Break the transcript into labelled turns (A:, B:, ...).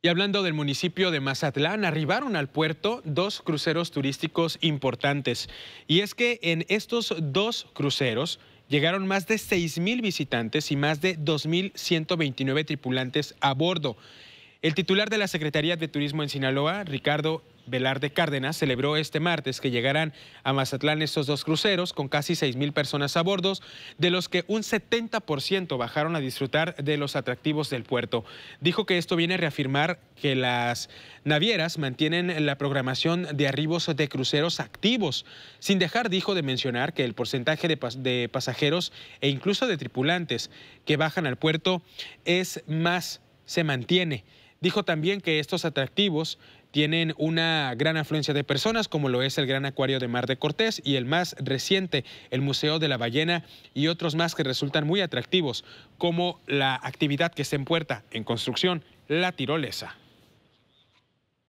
A: Y hablando del municipio de Mazatlán, arribaron al puerto dos cruceros turísticos importantes. Y es que en estos dos cruceros llegaron más de 6.000 visitantes y más de 2.129 tripulantes a bordo. El titular de la Secretaría de Turismo en Sinaloa, Ricardo de Cárdenas celebró este martes que llegarán a Mazatlán estos dos cruceros con casi 6 mil personas a bordo, de los que un 70% bajaron a disfrutar de los atractivos del puerto. Dijo que esto viene a reafirmar que las navieras mantienen la programación de arribos de cruceros activos, sin dejar, dijo, de mencionar que el porcentaje de, de pasajeros e incluso de tripulantes que bajan al puerto es más, se mantiene. Dijo también que estos atractivos tienen una gran afluencia de personas, como lo es el Gran Acuario de Mar de Cortés y el más reciente, el Museo de la Ballena y otros más que resultan muy atractivos, como la actividad que está en puerta en construcción, la tirolesa.